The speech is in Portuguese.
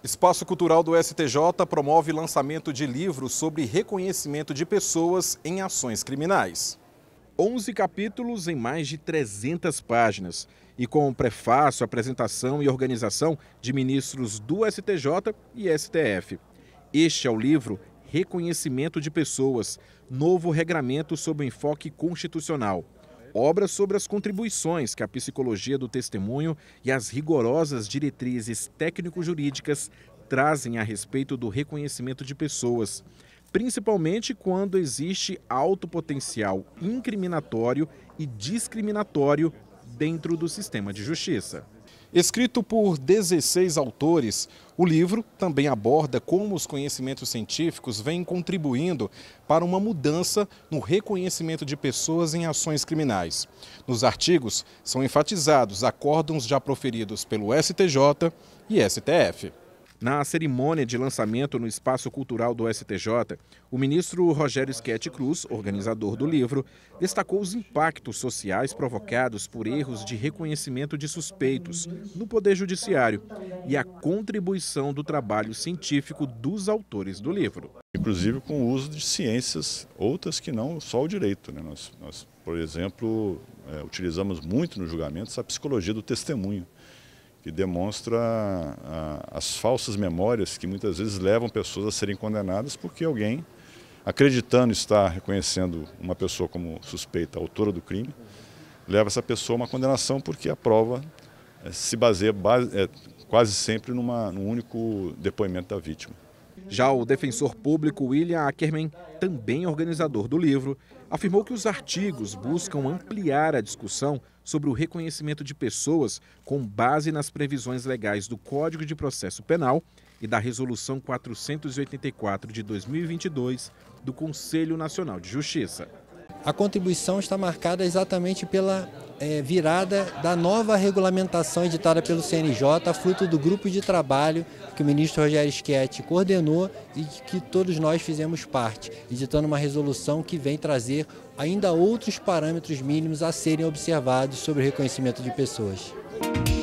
Espaço Cultural do STJ promove lançamento de livros sobre reconhecimento de pessoas em ações criminais. 11 capítulos em mais de 300 páginas e com prefácio, apresentação e organização de ministros do STJ e STF. Este é o livro Reconhecimento de Pessoas, novo regramento sob enfoque constitucional obra sobre as contribuições que a psicologia do testemunho e as rigorosas diretrizes técnico-jurídicas trazem a respeito do reconhecimento de pessoas, principalmente quando existe alto potencial incriminatório e discriminatório dentro do sistema de justiça. Escrito por 16 autores, o livro também aborda como os conhecimentos científicos vêm contribuindo para uma mudança no reconhecimento de pessoas em ações criminais. Nos artigos são enfatizados acórdãos já proferidos pelo STJ e STF. Na cerimônia de lançamento no Espaço Cultural do STJ, o ministro Rogério Schetti Cruz, organizador do livro, destacou os impactos sociais provocados por erros de reconhecimento de suspeitos no Poder Judiciário e a contribuição do trabalho científico dos autores do livro. Inclusive com o uso de ciências outras que não só o direito. Né? Nós, nós, por exemplo, é, utilizamos muito no julgamento a psicologia do testemunho que demonstra a, as falsas memórias que muitas vezes levam pessoas a serem condenadas porque alguém, acreditando estar reconhecendo uma pessoa como suspeita, autora do crime, leva essa pessoa a uma condenação porque a prova eh, se baseia base, é, quase sempre numa, num único depoimento da vítima. Já o defensor público William Ackerman, também organizador do livro, afirmou que os artigos buscam ampliar a discussão sobre o reconhecimento de pessoas com base nas previsões legais do Código de Processo Penal e da Resolução 484 de 2022 do Conselho Nacional de Justiça. A contribuição está marcada exatamente pela é, virada da nova regulamentação editada pelo CNJ, fruto do grupo de trabalho que o ministro Rogério Schietti coordenou e que todos nós fizemos parte, editando uma resolução que vem trazer ainda outros parâmetros mínimos a serem observados sobre o reconhecimento de pessoas.